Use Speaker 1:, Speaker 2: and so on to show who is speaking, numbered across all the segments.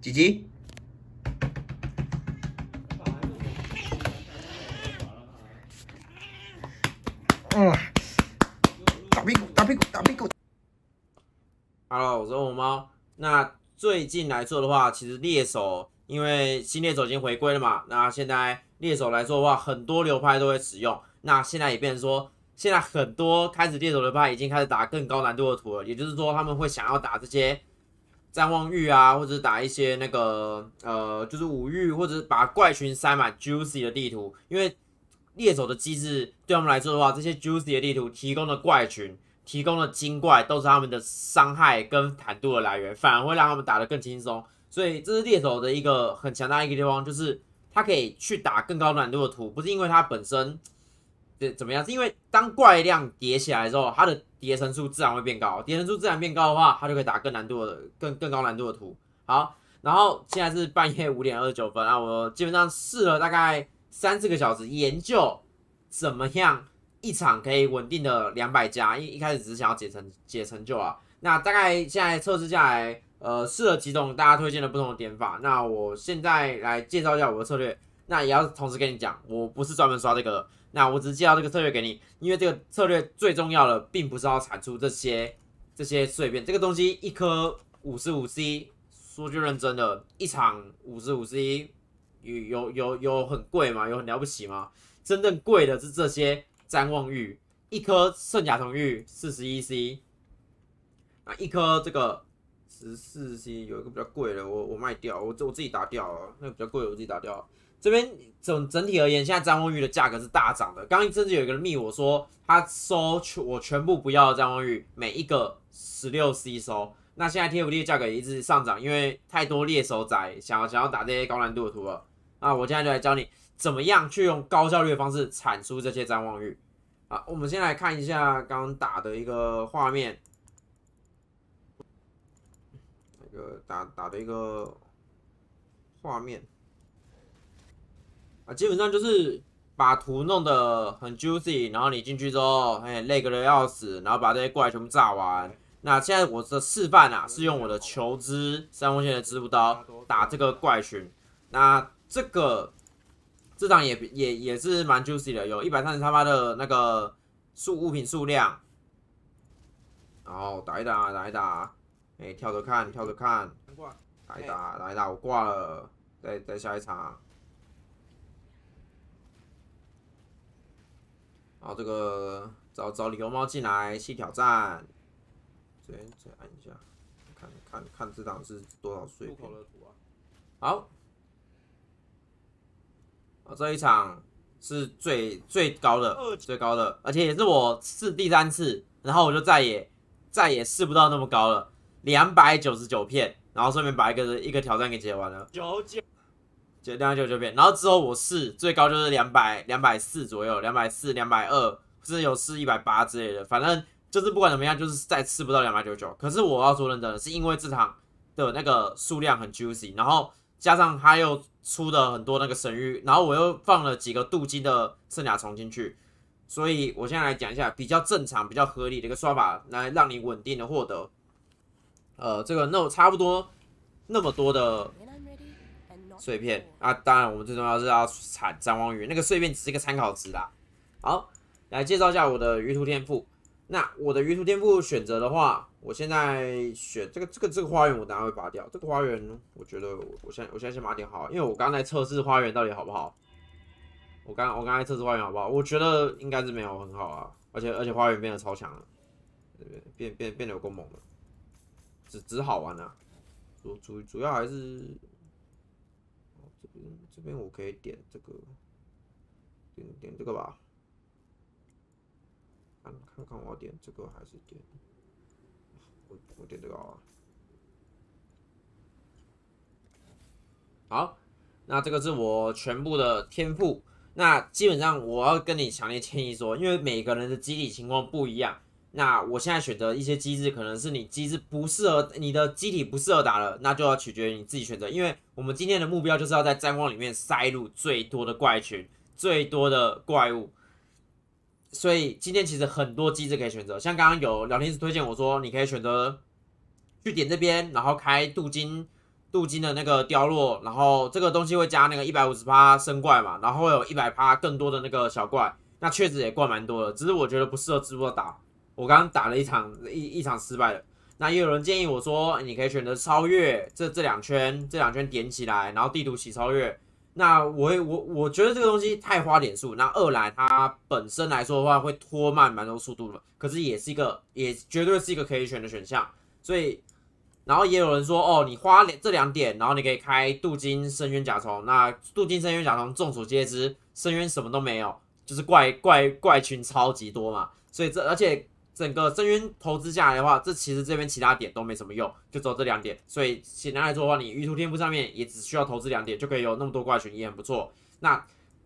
Speaker 1: 几级？嗯，打屁股，打屁股，打屁股。Hello，我是红猫。那最近来说的话，其实猎手，因为新猎手已经回归了嘛，那现在猎手来说的话，很多流派都会使用。那现在也变成说，现在很多开始猎手的派已经开始打更高难度的图了，也就是说他们会想要打这些。展望玉啊，或者打一些那个呃，就是五玉，或者把怪群塞满 juicy 的地图，因为猎手的机制对我们来说的话，这些 juicy 的地图提供的怪群提供的精怪都是他们的伤害跟坦度的来源，反而会让他们打得更轻松。所以这是猎手的一个很强大一个地方，就是它可以去打更高难度的图，不是因为它本身的怎么样，是因为当怪量叠起来之后，它的叠层数自然会变高，叠层数自然变高的话，它就可以打更难度的、更更高难度的图。好，然后现在是半夜五点二十九分，那我基本上试了大概三四个小时，研究怎么样一场可以稳定的两百加。因为一开始只是想要解成解成就啊。那大概现在测试下来，呃，试了几种大家推荐的不同的点法。那我现在来介绍一下我的策略。那也要同时跟你讲，我不是专门刷这个。那我只介绍这个策略给你，因为这个策略最重要的并不是要产出这些这些碎片，这个东西一颗五十五 C，说句认真的一场五十五 C，有有有有很贵吗？有很了不起吗？真正贵的是这些瞻望玉，一颗圣甲虫玉四十一 C，啊，一颗这个十四 C 有一个比较贵的，我我卖掉，我这我自己打掉了，那个比较贵的我自己打掉。这边整整体而言，现在张望玉的价格是大涨的。刚刚甚至有一个密我说，他收全我全部不要张望玉，每一个十六 C 收。那现在 TFT 的价格也一直上涨，因为太多猎手仔想要想要打这些高难度的图了。那我现在就来教你怎么样去用高效率的方式产出这些张望玉。啊，我们先来看一下刚打的一个画面，那个打打的一个画面。基本上就是把图弄得很 juicy，然后你进去之后，哎，累个的要死，然后把这些怪全部炸完。那现在我的示范啊，是用我的求知三无线的支付刀打这个怪群。那这个这张也也也是蛮 juicy 的，有一百三十三发的那个数物品数量。然后打一打，打一打，哎，跳着看，跳着看，打一打，打一打，我挂了，再再下一场。好，这个找找李由猫进来去挑战。先再按一下，看看看这张是多少碎片？好，这一场是最最高的，最高的，而且也是我试第三次，然后我就再也再也试不到那么高了，两百九十九片，然后顺便把一个一个挑战给解完了。九九。就两百九九变，然后之后我试最高就是两百两百四左右，两百四两百二，甚至有试一百八之类的，反正就是不管怎么样，就是再吃不到两百九十九。可是我要说认真的，是因为这场的那个数量很 juicy，然后加上他又出的很多那个神域，然后我又放了几个镀金的圣甲虫进去，所以我现在来讲一下比较正常、比较合理的一个刷法，来让你稳定的获得，呃，这个那我差不多那么多的。碎片啊，当然我们最重要是要产张望鱼，那个碎片只是一个参考值啦。好，来介绍一下我的鱼图天赋。那我的鱼图天赋选择的话，我现在选这个这个这个花园，我等下会拔掉。这个花园，我觉得我我现我现在先买点好，因为我刚才测试花园到底好不好。我刚我刚才测试花园好不好，我觉得应该是没有很好啊。而且而且花园变得超强了，变变变得有够猛了，只只好玩啊。主主主要还是。这边我可以点这个，点点这个吧。看，看看我点这个还是点？我我点这个啊。好，那这个是我全部的天赋。那基本上我要跟你强烈建议说，因为每个人的机体情况不一样。那我现在选择一些机制，可能是你机制不适合你的机体不适合打了，那就要取决于你自己选择。因为我们今天的目标就是要在战况里面塞入最多的怪群，最多的怪物。所以今天其实很多机制可以选择，像刚刚有聊天室推荐我说你可以选择去点这边，然后开镀金，镀金的那个掉落，然后这个东西会加那个一百五十趴升怪嘛，然后有一百趴更多的那个小怪，那确实也怪蛮多的，只是我觉得不适合直播打。我刚刚打了一场一一场失败的，那也有人建议我说，你可以选择超越这这两圈，这两圈点起来，然后地图起超越。那我我我觉得这个东西太花点数，那二来它本身来说的话会拖慢蛮多速度嘛。可是也是一个，也绝对是一个可以选的选项。所以，然后也有人说，哦，你花这两点，然后你可以开镀金深渊甲虫。那镀金深渊甲虫众所皆知，深渊什么都没有，就是怪怪怪群超级多嘛。所以这而且。整个深渊投资下来的话，这其实这边其他点都没什么用，就走这两点。所以简单来说的话，你玉兔天赋上面也只需要投资两点就可以有那么多怪群，也很不错。那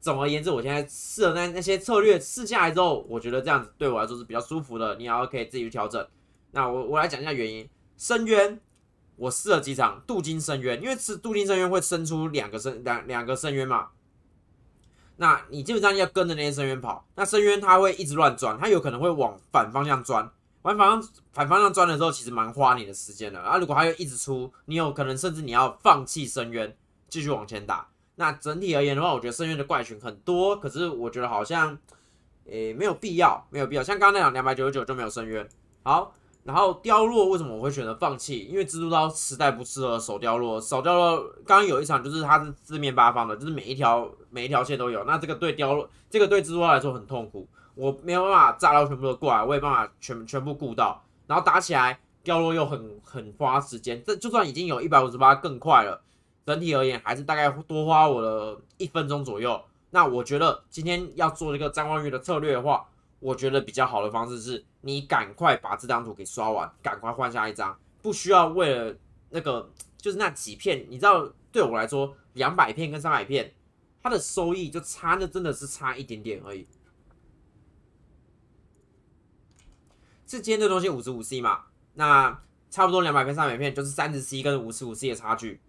Speaker 1: 总而言之，我现在试了那那些策略试下来之后，我觉得这样子对我来说是比较舒服的。你也要可以自己去调整。那我我来讲一下原因，深渊我试了几场，镀金深渊，因为是镀金深渊会生出两个深两两个深渊嘛。那你基本上要跟着那些深渊跑，那深渊它会一直乱钻，它有可能会往反方向钻，往反方反方向钻的时候，其实蛮花你的时间的啊。如果它又一直出，你有可能甚至你要放弃深渊，继续往前打。那整体而言的话，我觉得深渊的怪群很多，可是我觉得好像，诶，没有必要，没有必要。像刚刚那样两百九十九就没有深渊，好。然后凋落为什么我会选择放弃？因为蜘蛛刀实在不适合手凋落，手凋落刚刚有一场就是它是四面八方的，就是每一条每一条线都有，那这个对凋落这个对蜘蛛刀来说很痛苦，我没有办法炸到全部都过来，我也办法全全部顾到，然后打起来凋落又很很花时间，这就算已经有一百五十八更快了，整体而言还是大概多花我的一分钟左右。那我觉得今天要做一个张光月的策略的话，我觉得比较好的方式是。你赶快把这张图给刷完，赶快换下一张，不需要为了那个，就是那几片。你知道，对我来说，两百片跟三百片，它的收益就差，那真的是差一点点而已。今天这东西五十五 c 嘛，那差不多两百片、三百片，就是三十 c 跟五十五 c 的差距。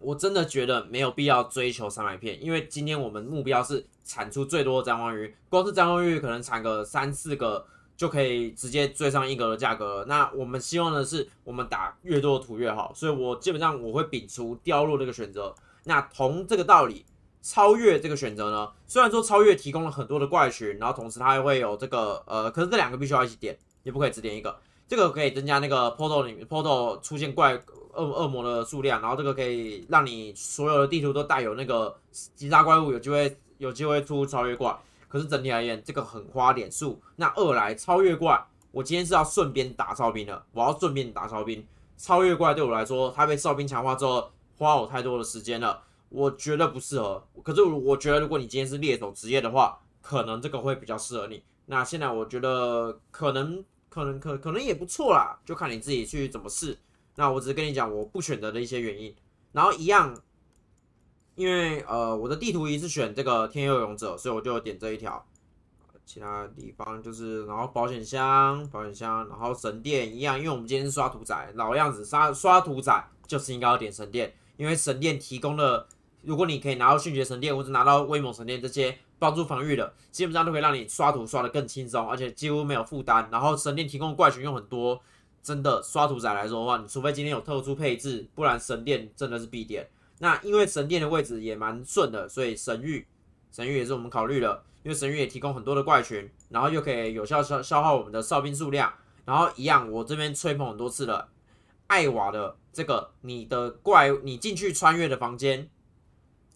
Speaker 1: 我真的觉得没有必要追求三百片，因为今天我们目标是产出最多的光鱼，光是光鱼可能产个三四个。就可以直接追上一格的价格了。那我们希望的是，我们打越多的图越好，所以我基本上我会摒除掉落这个选择。那同这个道理，超越这个选择呢？虽然说超越提供了很多的怪群，然后同时它还会有这个呃，可是这两个必须要一起点，也不可以只点一个。这个可以增加那个 portal 里 portal 出现怪恶恶魔的数量，然后这个可以让你所有的地图都带有那个其他怪物有机会有机会出超越怪。可是整体而言，这个很花点数。那二来，超越怪，我今天是要顺便打哨兵的，我要顺便打哨兵。超越怪对我来说，它被哨兵强化之后，花我太多的时间了，我觉得不适合。可是我觉得，如果你今天是猎手职业的话，可能这个会比较适合你。那现在我觉得可能可能可可能也不错啦，就看你自己去怎么试。那我只是跟你讲我不选择的一些原因，然后一样。因为呃，我的地图一是选这个天佑勇者，所以我就点这一条。其他地方就是，然后保险箱、保险箱，然后神殿一样。因为我们今天是刷屠宰，老样子，刷刷屠宰就是应该要点神殿，因为神殿提供的，如果你可以拿到迅捷神殿或者拿到威猛神殿这些帮助防御的，基本上都可以让你刷图刷的更轻松，而且几乎没有负担。然后神殿提供怪群又很多，真的刷屠宰来说的话，你除非今天有特殊配置，不然神殿真的是必点。那因为神殿的位置也蛮顺的，所以神域，神域也是我们考虑的，因为神域也提供很多的怪群，然后又可以有效消消耗我们的哨兵数量，然后一样，我这边吹捧很多次了，艾瓦的这个你的怪，你进去穿越的房间，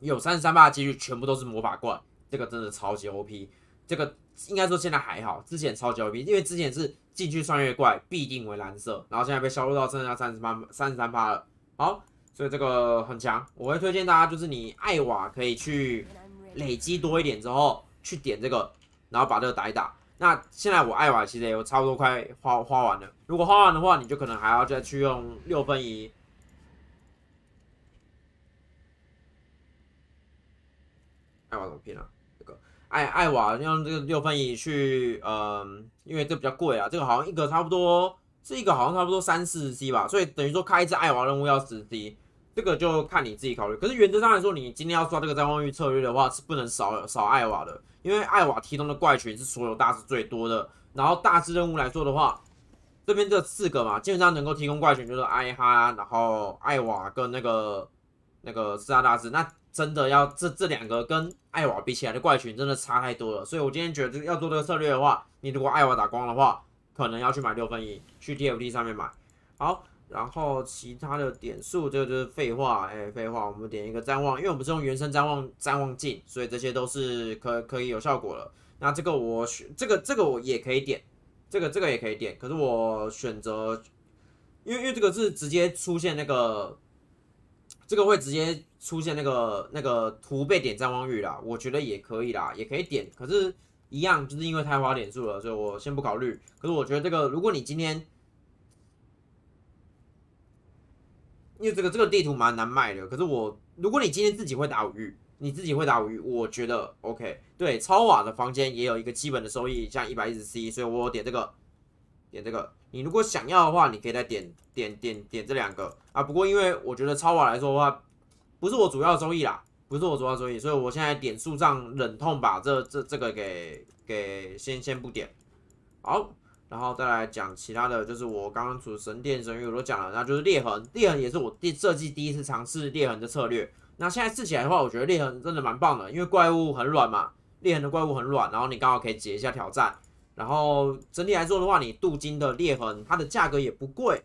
Speaker 1: 有三十三的几率全部都是魔法怪，这个真的超级 OP，这个应该说现在还好，之前超级 OP，因为之前是进去穿越怪必定为蓝色，然后现在被削弱到剩下三十八、三十三了，好。所以这个很强，我会推荐大家，就是你艾瓦可以去累积多一点之后，去点这个，然后把这个打一打。那现在我艾瓦其实也有差不多快花花完了，如果花完的话，你就可能还要再去用六分仪。艾瓦怎么拼啊？这个艾艾瓦用这个六分仪去，嗯，因为这比较贵啊，这个好像一个差不多，这个好像差不多三四 C 吧，所以等于说开一只艾瓦任务要十 C。这个就看你自己考虑。可是原则上来说，你今天要做这个灾荒玉策略的话，是不能少少艾瓦的，因为艾瓦提供的怪群是所有大师最多的。然后大致任务来做的话，这边这四个嘛，基本上能够提供怪群就是艾哈，然后艾瓦跟那个那个四大大师。那真的要这这两个跟艾瓦比起来的怪群真的差太多了。所以我今天觉得要做这个策略的话，你如果艾瓦打光的话，可能要去买六分一，去 TFT 上面买。好。然后其他的点数，这个就是废话，哎，废话，我们点一个展望，因为我们是用原生展望展望镜，所以这些都是可可以有效果了。那这个我选，这个这个我也可以点，这个这个也可以点，可是我选择，因为因为这个是直接出现那个，这个会直接出现那个那个图被点展望率啦，我觉得也可以啦，也可以点，可是一样就是因为太花点数了，所以我先不考虑。可是我觉得这个，如果你今天。因为这个这个地图蛮难卖的，可是我如果你今天自己会打五鱼，你自己会打五鱼，我觉得 OK，对，超瓦的房间也有一个基本的收益，像一百一十所以我点这个，点这个，你如果想要的话，你可以再点点点点这两个啊。不过因为我觉得超瓦来说的话，不是我主要收益啦，不是我主要收益，所以我现在点数上忍痛把这这这个给给先先不点，好。然后再来讲其他的就是我刚刚主神殿神域我都讲了，那就是裂痕，裂痕也是我第设计第一次尝试裂痕的策略。那现在试起来的话，我觉得裂痕真的蛮棒的，因为怪物很软嘛，裂痕的怪物很软，然后你刚好可以解一下挑战。然后整体来说的话，你镀金的裂痕它的价格也不贵，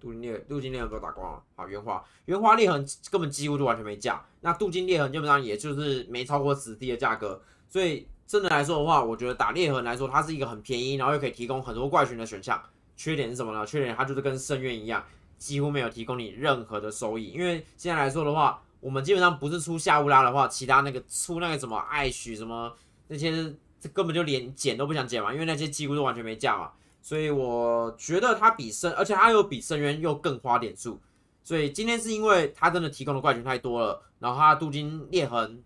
Speaker 1: 镀金裂镀金裂痕都打光了，好圆滑，圆滑裂痕根本几乎就完全没价。那镀金裂痕基本上也就是没超过十 D 的价格，所以。真的来说的话，我觉得打裂痕来说，它是一个很便宜，然后又可以提供很多怪群的选项。缺点是什么呢？缺点它就是跟深渊一样，几乎没有提供你任何的收益。因为现在来说的话，我们基本上不是出夏乌拉的话，其他那个出那个什么爱许什么那些，这根本就连捡都不想捡嘛，因为那些几乎都完全没价嘛。所以我觉得它比深，而且它又比深渊又更花点数。所以今天是因为它真的提供的怪群太多了，然后它镀金裂痕。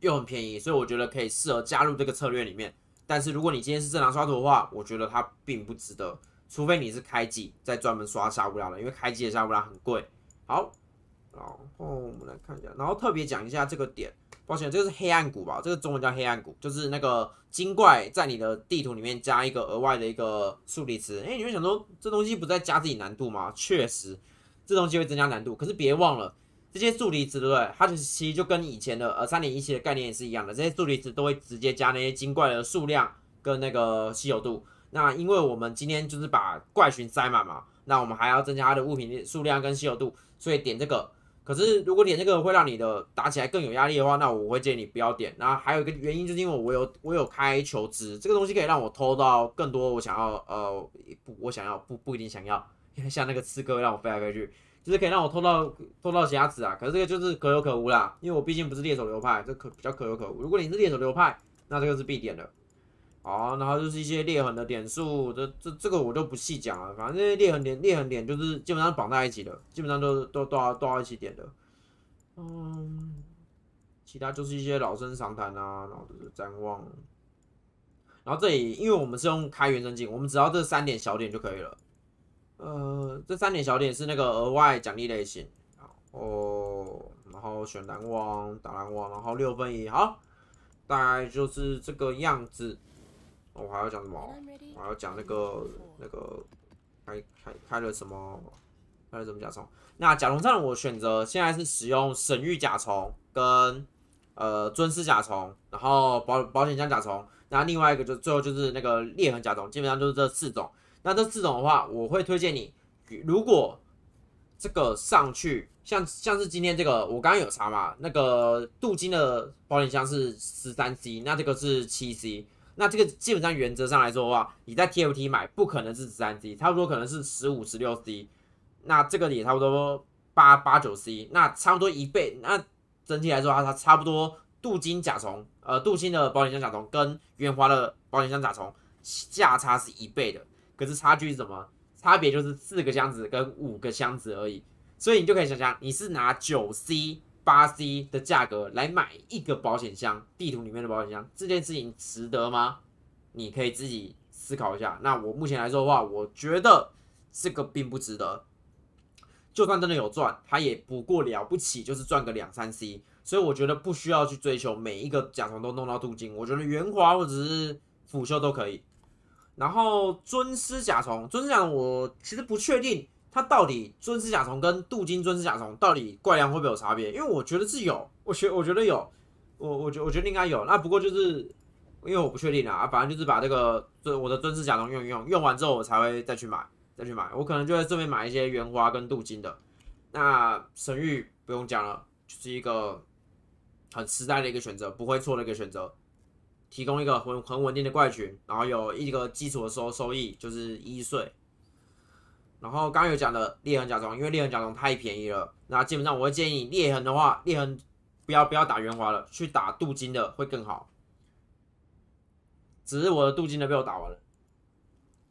Speaker 1: 又很便宜，所以我觉得可以适合加入这个策略里面。但是如果你今天是正常刷图的话，我觉得它并不值得，除非你是开机在专门刷沙乌拉了，因为开机的沙乌拉很贵。好，然后我们来看一下，然后特别讲一下这个点，抱歉，这个是黑暗谷吧？这个中文叫黑暗谷，就是那个精怪在你的地图里面加一个额外的一个数理词。哎，你会想说这东西不在加自己难度吗？确实，这东西会增加难度，可是别忘了。这些素离子，对不对？它就是其实就跟以前的呃三点一七的概念也是一样的。这些素离子都会直接加那些精怪的数量跟那个稀有度。那因为我们今天就是把怪群塞满嘛，那我们还要增加它的物品数量跟稀有度，所以点这个。可是如果点这个会让你的打起来更有压力的话，那我会建议你不要点。那还有一个原因就是因为我有我有开求职这个东西可以让我偷到更多我想要呃不我想要不不一定想要，因为像那个刺客让我飞来飞去。就是可以让我偷到偷到瑕疵啊，可是这个就是可有可无啦，因为我毕竟不是猎手流派，这可比较可有可无。如果你是猎手流派，那这个是必点的。好，然后就是一些裂痕的点数，这这这个我就不细讲了，反正这些裂痕点裂痕点就是基本上绑在一起的，基本上都都都要都要一起点的。嗯，其他就是一些老生常谈啊，然后就是展望。然后这里因为我们是用开原生镜，我们只要这三点小点就可以了。呃，这三点小点是那个额外奖励类型，然后然后选篮网打篮网，然后六分一好，大概就是这个样子。我还要讲什么？我还要讲那个那个开开开了什么？开了什么甲虫？那甲虫战我选择现在是使用神域甲虫跟呃尊师甲虫，然后保保险箱甲虫，那另外一个就最后就是那个裂痕甲虫，基本上就是这四种。那这四种的话，我会推荐你，如果这个上去，像像是今天这个，我刚刚有查嘛，那个镀金的保险箱是十三 c，那这个是七 c，那这个基本上原则上来说的话，你在 TFT 买不可能是十三 c，差不多可能是十五十六 c，那这个也差不多八八九 c，那差不多一倍，那整体来说它它差不多镀金甲虫，呃，镀金的保险箱甲虫跟原华的保险箱甲虫价差是一倍的。可是差距是什么？差别就是四个箱子跟五个箱子而已，所以你就可以想象，你是拿九 C 八 C 的价格来买一个保险箱，地图里面的保险箱，这件事情值得吗？你可以自己思考一下。那我目前来说的话，我觉得这个并不值得。就算真的有赚，它也不过了不起，就是赚个两三 C。所以我觉得不需要去追求每一个甲虫都弄到镀金，我觉得圆滑或者是腐锈都可以。然后尊师甲虫，尊师甲虫，我其实不确定它到底尊师甲虫跟镀金尊师甲虫到底怪量会不会有差别，因为我觉得是有，我觉我觉得有，我我觉我觉得应该有。那不过就是因为我不确定啊，反正就是把这个尊我的尊师甲虫用一用，用完之后我才会再去买再去买，我可能就在这边买一些原花跟镀金的。那神域不用讲了，就是一个很实在的一个选择，不会错的一个选择。提供一个很很稳定的怪群，然后有一个基础的收收益就是一岁。然后刚刚有讲的裂痕甲虫，因为裂痕甲虫太便宜了，那基本上我会建议裂痕的话，裂痕不要不要打圆滑了，去打镀金的会更好。只是我的镀金的被我打完了，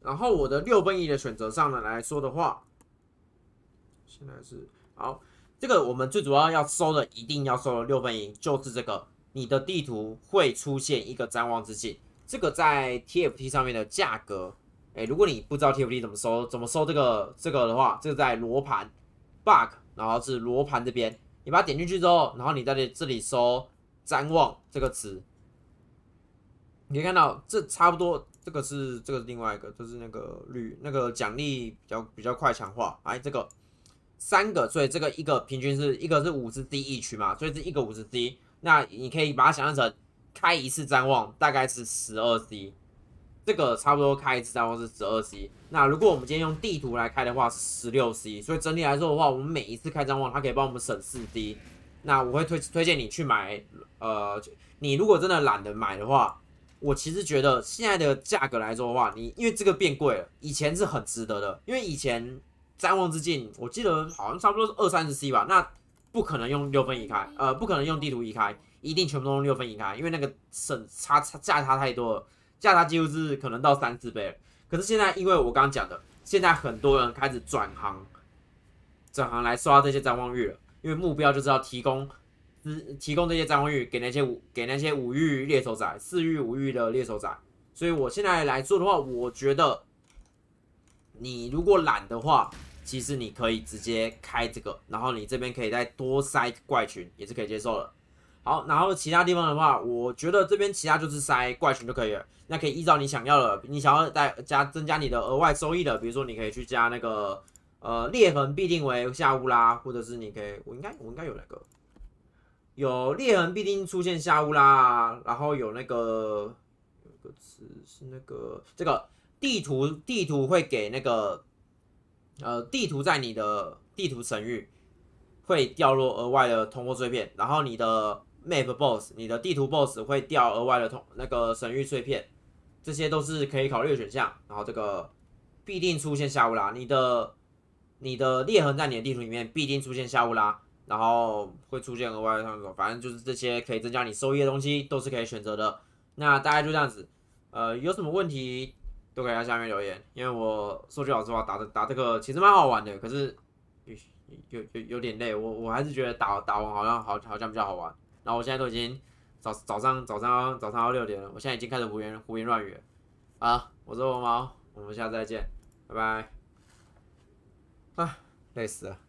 Speaker 1: 然后我的六分一的选择上呢来说的话，现在是好，这个我们最主要要收的一定要收的六分一就是这个。你的地图会出现一个瞻望之镜，这个在 TFT 上面的价格，哎，如果你不知道 TFT 怎么收，怎么收这个这个的话，这个在罗盘 bug，然后是罗盘这边，你把它点进去之后，然后你在这里搜瞻望这个词，你可以看到这差不多，这个是这个是另外一个，就是那个绿那个奖励比较比较快强化，哎，这个三个，所以这个一个平均是一个是五十 D e 区嘛，所以是一个五十 D。那你可以把它想象成开一次瞻望大概是十二 c，这个差不多开一次瞻望是十二 c。那如果我们今天用地图来开的话，是十六 c。所以整体来说的话，我们每一次开瞻望，它可以帮我们省四 D。那我会推推荐你去买，呃，你如果真的懒得买的话，我其实觉得现在的价格来说的话，你因为这个变贵了，以前是很值得的，因为以前展望之镜，我记得好像差不多是二三十 c 吧，那。不可能用六分移开，呃，不可能用地图移开，一定全部都用六分移开，因为那个省差差价差太多了，价差几乎是可能到三四倍了。可是现在，因为我刚刚讲的，现在很多人开始转行，转行来刷这些张望玉了，因为目标就是要提供，只提供这些张望玉给那些五给那些五玉猎手仔、四玉五玉的猎手仔。所以我现在来做的话，我觉得你如果懒的话。其实你可以直接开这个，然后你这边可以再多塞怪群也是可以接受的。好，然后其他地方的话，我觉得这边其他就是塞怪群就可以了。那可以依照你想要的，你想要再加增加你的额外收益的，比如说你可以去加那个呃裂痕必定为下乌拉，或者是你可以我应该我应该有那个有裂痕必定出现下乌拉，然后有那个有个词是那个这个地图地图会给那个。呃，地图在你的地图神域会掉落额外的通过碎片，然后你的 map boss 你的地图 boss 会掉额外的通那个神域碎片，这些都是可以考虑的选项。然后这个必定出现夏乌拉，你的你的裂痕在你的地图里面必定出现夏乌拉，然后会出现额外的探索，反正就是这些可以增加你收益的东西都是可以选择的。那大概就这样子，呃，有什么问题？都可以在下面留言，因为我说句老实话，打打这个其实蛮好玩的，可是有有有有点累，我我还是觉得打打完好像好好像比较好玩。然后我现在都已经早早上早上早上要六点了，我现在已经开始胡言胡言乱语了啊！我是红毛，我们下次再见，拜拜啊，累死了。